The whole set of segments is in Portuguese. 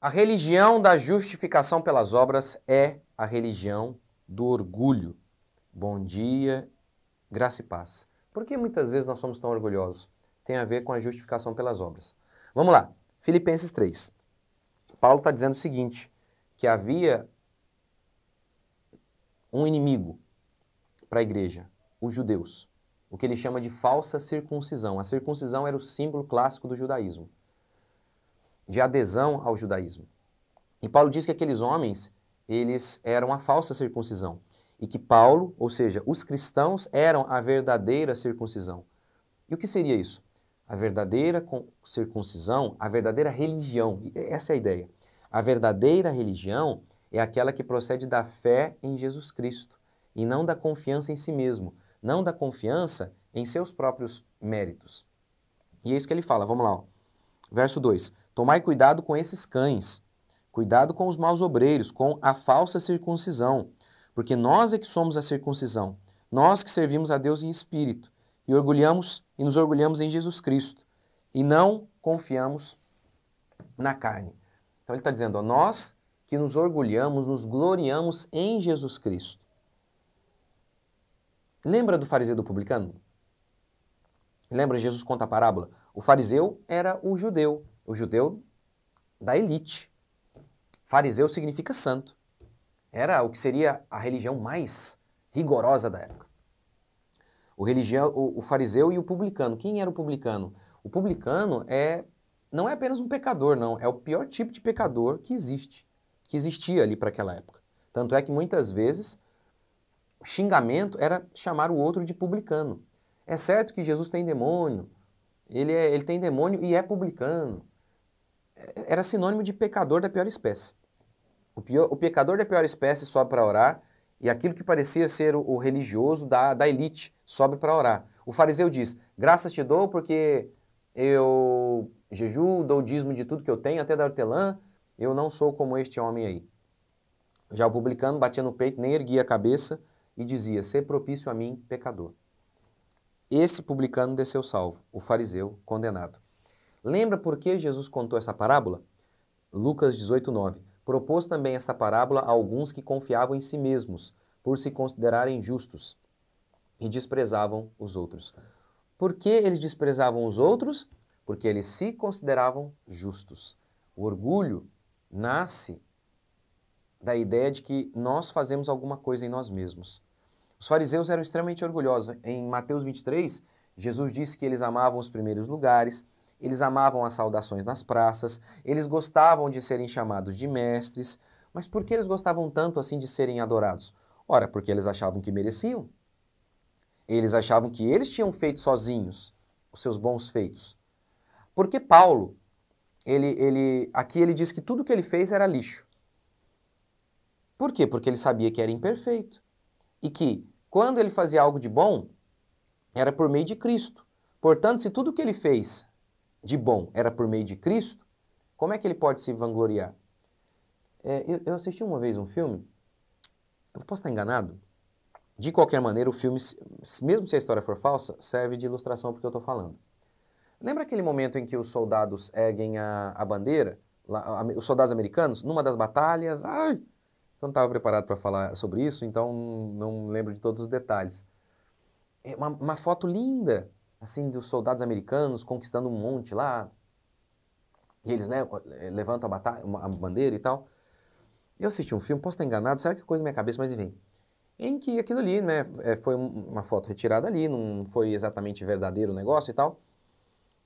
A religião da justificação pelas obras é a religião do orgulho. Bom dia, graça e paz. Por que muitas vezes nós somos tão orgulhosos? Tem a ver com a justificação pelas obras. Vamos lá, Filipenses 3. Paulo está dizendo o seguinte: que havia um inimigo para a igreja, os judeus, o que ele chama de falsa circuncisão. A circuncisão era o símbolo clássico do judaísmo de adesão ao judaísmo. E Paulo diz que aqueles homens, eles eram a falsa circuncisão, e que Paulo, ou seja, os cristãos eram a verdadeira circuncisão. E o que seria isso? A verdadeira circuncisão, a verdadeira religião, essa é a ideia. A verdadeira religião é aquela que procede da fé em Jesus Cristo e não da confiança em si mesmo, não da confiança em seus próprios méritos. E é isso que ele fala, vamos lá. Ó. Verso 2: Tomai cuidado com esses cães, cuidado com os maus obreiros, com a falsa circuncisão, porque nós é que somos a circuncisão, nós que servimos a Deus em espírito e orgulhamos e nos orgulhamos em Jesus Cristo e não confiamos na carne. Então ele está dizendo, ó, nós que nos orgulhamos, nos gloriamos em Jesus Cristo. Lembra do fariseu do publicano? Lembra, Jesus conta a parábola? O fariseu era o judeu o judeu da elite. Fariseu significa santo. Era o que seria a religião mais rigorosa da época. O, religião, o, o fariseu e o publicano. Quem era o publicano? O publicano é não é apenas um pecador, não. É o pior tipo de pecador que existe, que existia ali para aquela época. Tanto é que muitas vezes o xingamento era chamar o outro de publicano. É certo que Jesus tem demônio, ele, é, ele tem demônio e é publicano era sinônimo de pecador da pior espécie. O, pior, o pecador da pior espécie sobe para orar e aquilo que parecia ser o, o religioso da, da elite sobe para orar. O fariseu diz: Graças te dou porque eu jejuo, dou dízimo de tudo que eu tenho, até da hortelã, eu não sou como este homem aí. Já o publicano batia no peito, nem erguia a cabeça e dizia: Ser propício a mim, pecador. Esse publicano desceu salvo, o fariseu condenado. Lembra por que Jesus contou essa parábola? Lucas 18, 9. Propôs também essa parábola a alguns que confiavam em si mesmos, por se considerarem justos, e desprezavam os outros. Por que eles desprezavam os outros? Porque eles se consideravam justos. O orgulho nasce da ideia de que nós fazemos alguma coisa em nós mesmos. Os fariseus eram extremamente orgulhosos. Em Mateus 23, Jesus disse que eles amavam os primeiros lugares, eles amavam as saudações nas praças, eles gostavam de serem chamados de mestres. Mas por que eles gostavam tanto assim de serem adorados? Ora, porque eles achavam que mereciam. Eles achavam que eles tinham feito sozinhos os seus bons feitos. Porque Paulo, ele, ele, aqui ele diz que tudo que ele fez era lixo. Por quê? Porque ele sabia que era imperfeito. E que, quando ele fazia algo de bom, era por meio de Cristo. Portanto, se tudo que ele fez de bom era por meio de Cristo, como é que ele pode se vangloriar? É, eu, eu, assisti uma vez um filme, eu posso estar enganado. De qualquer maneira, o filme, mesmo se a história for falsa, serve de ilustração para o que eu estou falando. Lembra aquele momento em que os soldados erguem a, a bandeira? Lá, a, os soldados americanos, numa das batalhas. Ai, eu não estava preparado para falar sobre isso, então não lembro de todos os detalhes. É uma, uma foto linda assim, dos soldados americanos conquistando um monte lá. E eles né, levantam a, batalha, a bandeira e tal. Eu assisti um filme, posso estar enganado, será que é coisa na minha cabeça, mas enfim. Em que aquilo ali, né, é, foi uma foto retirada ali, não foi exatamente verdadeiro o negócio e tal.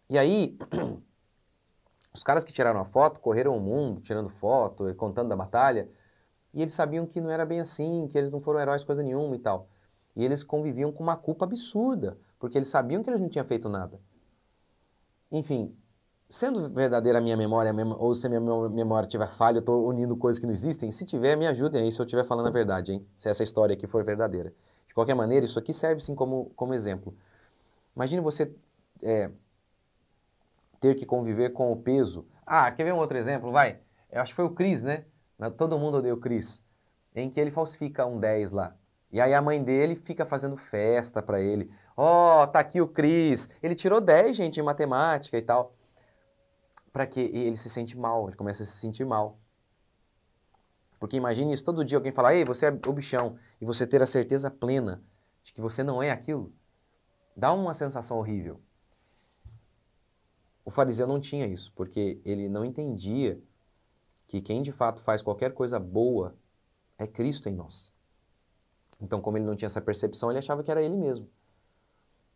E aí, os caras que tiraram a foto correram o mundo tirando foto, contando da batalha, e eles sabiam que não era bem assim, que eles não foram heróis coisa nenhuma e tal. E eles conviviam com uma culpa absurda, porque eles sabiam que eles não tinham feito nada. Enfim, sendo verdadeira a minha memória, ou se a minha memória tiver falha, eu estou unindo coisas que não existem, se tiver, me ajudem aí se eu estiver falando a verdade, hein? se essa história aqui for verdadeira. De qualquer maneira, isso aqui serve sim como, como exemplo. Imagine você é, ter que conviver com o peso. Ah, quer ver um outro exemplo? Vai. Eu acho que foi o Cris, né? Todo mundo odeia o Cris. Em que ele falsifica um 10 lá. E aí a mãe dele fica fazendo festa para ele. Ó, oh, tá aqui o Cris. Ele tirou 10, gente, em matemática e tal. Para que ele se sente mal, ele começa a se sentir mal. Porque imagine isso todo dia alguém falar: "Ei, você é o bichão" e você ter a certeza plena de que você não é aquilo. Dá uma sensação horrível. O fariseu não tinha isso, porque ele não entendia que quem de fato faz qualquer coisa boa é Cristo em nós. Então, como ele não tinha essa percepção, ele achava que era ele mesmo.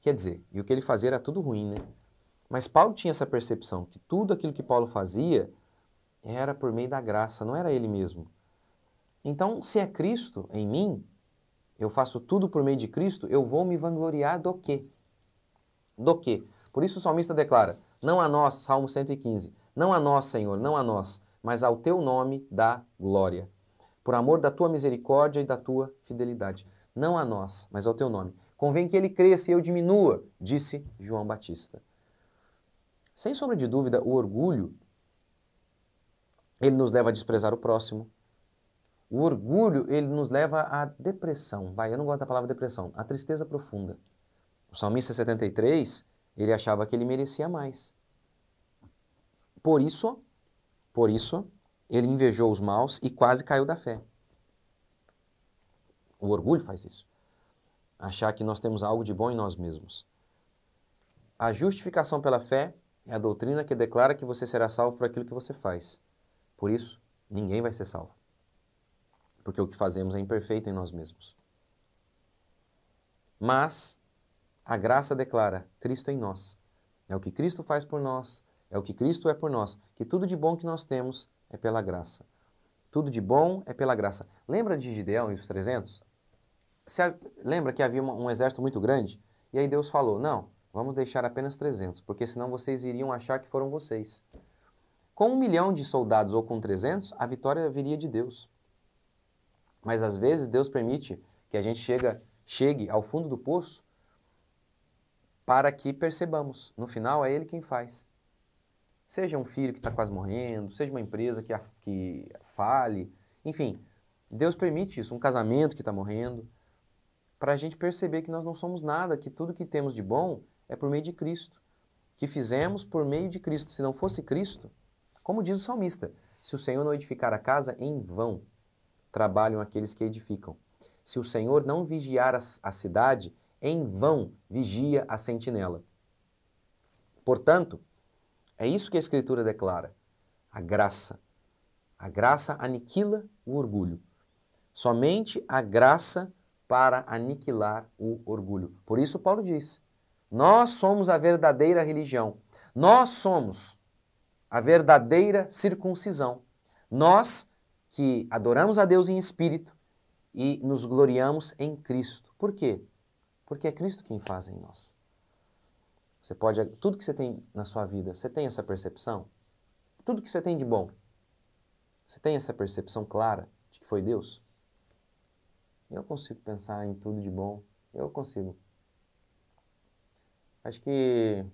Quer dizer, e o que ele fazia era tudo ruim, né? Mas Paulo tinha essa percepção que tudo aquilo que Paulo fazia era por meio da graça, não era ele mesmo. Então, se é Cristo em mim, eu faço tudo por meio de Cristo, eu vou me vangloriar do quê? Do quê? Por isso o salmista declara: Não a nós, Salmo 115, não a nós, Senhor, não a nós, mas ao teu nome dá glória. Por amor da tua misericórdia e da tua fidelidade. Não a nós, mas ao teu nome. Convém que ele cresça e eu diminua, disse João Batista. Sem sombra de dúvida, o orgulho ele nos leva a desprezar o próximo. O orgulho ele nos leva à depressão. Vai, eu não gosto da palavra depressão, à tristeza profunda. O salmista 73, ele achava que ele merecia mais. Por isso, por isso, ele invejou os maus e quase caiu da fé. O orgulho faz isso achar que nós temos algo de bom em nós mesmos. A justificação pela fé é a doutrina que declara que você será salvo por aquilo que você faz. Por isso, ninguém vai ser salvo. Porque o que fazemos é imperfeito em nós mesmos. Mas a graça declara Cristo em nós. É o que Cristo faz por nós, é o que Cristo é por nós, que tudo de bom que nós temos é pela graça. Tudo de bom é pela graça. Lembra de Gideão e os 300? Se, lembra que havia uma, um exército muito grande? E aí Deus falou: Não, vamos deixar apenas 300, porque senão vocês iriam achar que foram vocês. Com um milhão de soldados ou com 300, a vitória viria de Deus. Mas às vezes Deus permite que a gente chega, chegue ao fundo do poço para que percebamos. No final, é Ele quem faz. Seja um filho que está quase morrendo, seja uma empresa que, a, que fale, enfim, Deus permite isso, um casamento que está morrendo para a gente perceber que nós não somos nada, que tudo que temos de bom é por meio de Cristo, que fizemos por meio de Cristo. Se não fosse Cristo, como diz o salmista, se o Senhor não edificar a casa, em vão trabalham aqueles que edificam. Se o Senhor não vigiar a, cidade, em vão vigia a sentinela. Portanto, é isso que a Escritura declara: a graça. A graça aniquila o orgulho. Somente a graça para aniquilar o orgulho. Por isso, Paulo diz: Nós somos a verdadeira religião, nós somos a verdadeira circuncisão, nós que adoramos a Deus em espírito e nos gloriamos em Cristo. Por quê? Porque é Cristo quem faz em nós. Você pode, tudo que você tem na sua vida, você tem essa percepção? Tudo que você tem de bom, você tem essa percepção clara de que foi Deus? Eu consigo pensar em tudo de bom. Eu consigo. Acho que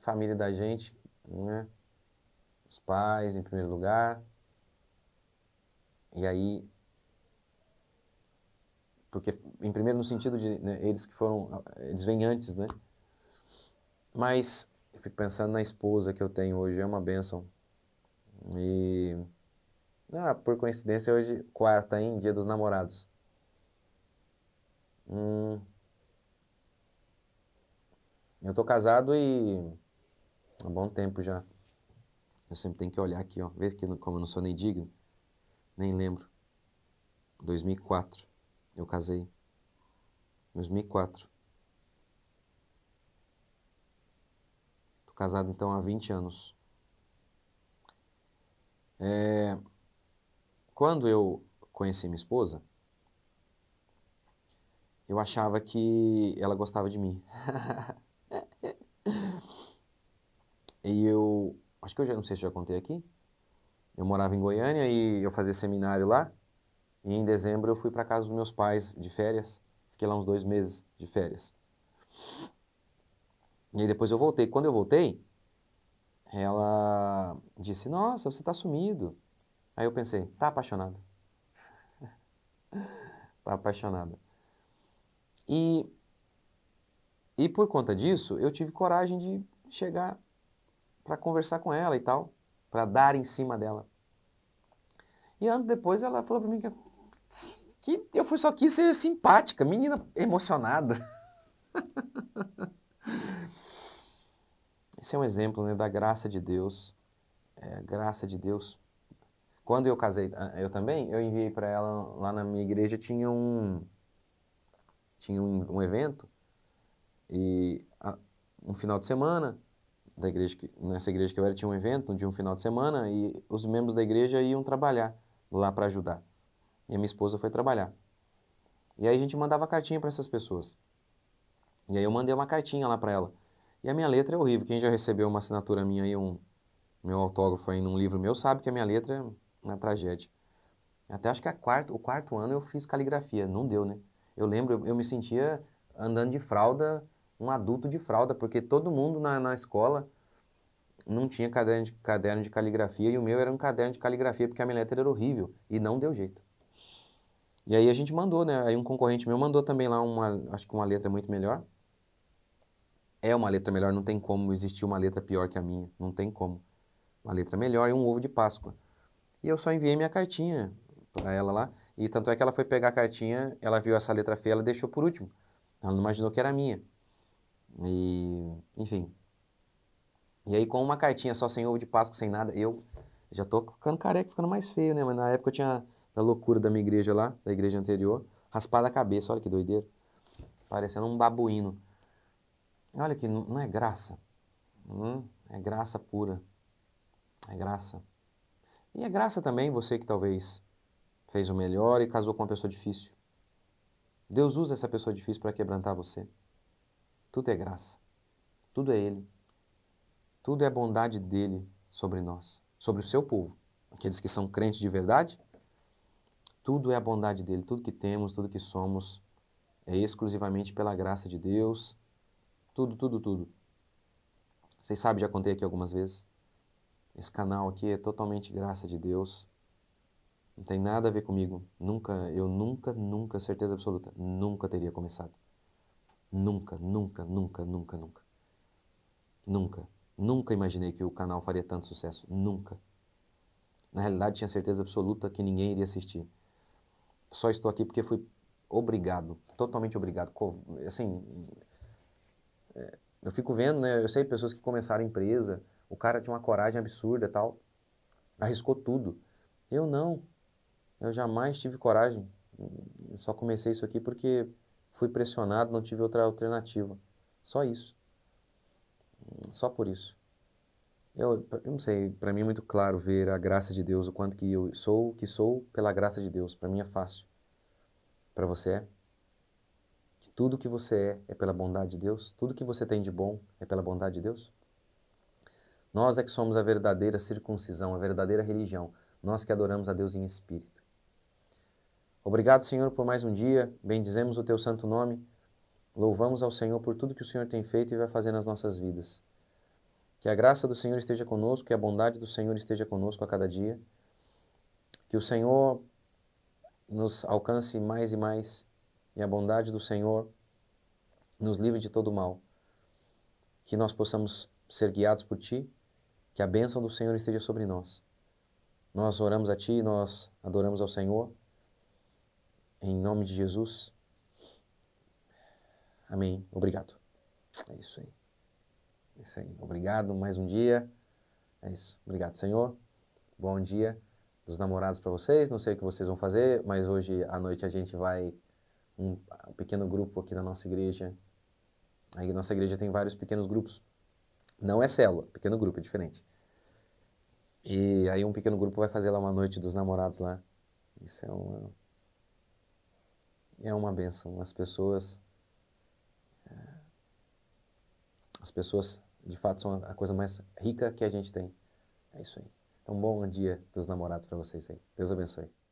a família da gente, né? Os pais em primeiro lugar. E aí. Porque, em primeiro, no sentido de né, eles que foram. Eles vêm antes, né? Mas eu fico pensando na esposa que eu tenho hoje, é uma bênção. E. Ah, por coincidência, hoje, quarta, hein? Dia dos namorados. Hum, eu tô casado e há bom tempo já. Eu sempre tenho que olhar aqui, ó. Vê que como eu não sou nem digno, nem lembro. 2004 eu casei. 2004. Tô casado então há 20 anos. É... Quando eu conheci minha esposa, eu achava que ela gostava de mim. e eu. Acho que eu já não sei se já contei aqui. Eu morava em Goiânia e eu fazia seminário lá. E em dezembro eu fui para casa dos meus pais de férias. Fiquei lá uns dois meses de férias. E aí depois eu voltei. Quando eu voltei, ela disse: Nossa, você está sumido. Aí eu pensei: Tá apaixonada. tá apaixonada. E, e por conta disso, eu tive coragem de chegar para conversar com ela e tal, para dar em cima dela. E anos depois ela falou para mim que, que eu fui só quis ser simpática, menina emocionada. Esse é um exemplo né, da graça de Deus. É, graça de Deus. Quando eu casei, ah, eu também, eu enviei para ela, lá na minha igreja tinha um, tinha um, um evento e a, um final de semana da igreja que, nessa igreja que eu era tinha um evento de um final de semana e os membros da igreja iam trabalhar lá para ajudar. E a minha esposa foi trabalhar. E aí a gente mandava cartinha para essas pessoas. E aí eu mandei uma cartinha lá para ela. E a minha letra é horrível. Quem já recebeu uma assinatura minha aí, um meu autógrafo aí num livro meu, sabe que a minha letra é uma é tragédia. Até acho que a quarto, o quarto ano eu fiz caligrafia. Não deu, né? Eu lembro, eu, eu me sentia andando de fralda, um adulto de fralda, porque todo mundo na, na escola não tinha caderno de, caderno de caligrafia e o meu era um caderno de caligrafia porque a minha letra era horrível e não deu jeito. E aí a gente mandou, né? Aí um concorrente meu mandou também lá uma, acho que uma letra muito melhor. É uma letra melhor, não tem como existir uma letra pior que a minha, não tem como. Uma letra melhor e um ovo de Páscoa. E eu só enviei minha cartinha para ela lá. E tanto é que ela foi pegar a cartinha, ela viu essa letra feia, ela deixou por último. Ela não imaginou que era minha. E, enfim. E aí, com uma cartinha só, sem ovo de Páscoa, sem nada, eu já tô ficando careca, ficando mais feio, né? Mas na época eu tinha da loucura da minha igreja lá, da igreja anterior, raspada a cabeça, olha que doideira. Parecendo um babuíno. Olha que não é graça. Hum, é graça pura. É graça. E é graça também você que talvez fez o melhor e casou com uma pessoa difícil. Deus usa essa pessoa difícil para quebrantar você. Tudo é graça. Tudo é Ele. Tudo é a bondade dele sobre nós, sobre o seu povo. Aqueles que são crentes de verdade, tudo é a bondade dele. Tudo que temos, tudo que somos, é exclusivamente pela graça de Deus. Tudo, tudo, tudo. Vocês sabem, já contei aqui algumas vezes. Esse canal aqui é totalmente graça de Deus. Não tem nada a ver comigo. Nunca, eu nunca, nunca, certeza absoluta, nunca teria começado. Nunca, nunca, nunca, nunca, nunca. Nunca. Nunca imaginei que o canal faria tanto sucesso. Nunca. Na realidade, tinha certeza absoluta que ninguém iria assistir. Só estou aqui porque fui obrigado, totalmente obrigado. Assim, é, eu fico vendo, né? Eu sei pessoas que começaram empresa, o cara tinha uma coragem absurda tal, arriscou tudo. Eu não eu jamais tive coragem. Eu só comecei isso aqui porque fui pressionado, não tive outra alternativa. Só isso. Só por isso. Eu, eu não sei, para mim é muito claro ver a graça de Deus, o quanto que eu sou, que sou pela graça de Deus. Para mim é fácil. Para você é? Que tudo que você é é pela bondade de Deus? Tudo que você tem de bom é pela bondade de Deus? Nós é que somos a verdadeira circuncisão, a verdadeira religião. Nós que adoramos a Deus em espírito. Obrigado, Senhor, por mais um dia. Bendizemos o teu santo nome. Louvamos ao Senhor por tudo que o Senhor tem feito e vai fazer nas nossas vidas. Que a graça do Senhor esteja conosco, que a bondade do Senhor esteja conosco a cada dia. Que o Senhor nos alcance mais e mais e a bondade do Senhor nos livre de todo mal. Que nós possamos ser guiados por ti, que a bênção do Senhor esteja sobre nós. Nós oramos a ti, nós adoramos ao Senhor. Em nome de Jesus. Amém. Obrigado. É isso aí. É isso aí. Obrigado mais um dia. É isso. Obrigado, Senhor. Bom dia dos namorados para vocês. Não sei o que vocês vão fazer, mas hoje à noite a gente vai um, um pequeno grupo aqui na nossa igreja. Aí nossa igreja tem vários pequenos grupos. Não é célula, pequeno grupo, é diferente. E aí um pequeno grupo vai fazer lá uma noite dos namorados lá. Isso é um é uma benção. As pessoas eh, as pessoas de fato são a coisa mais rica que a gente tem. É isso aí. Então, bom dia dos namorados para vocês aí. Deus abençoe.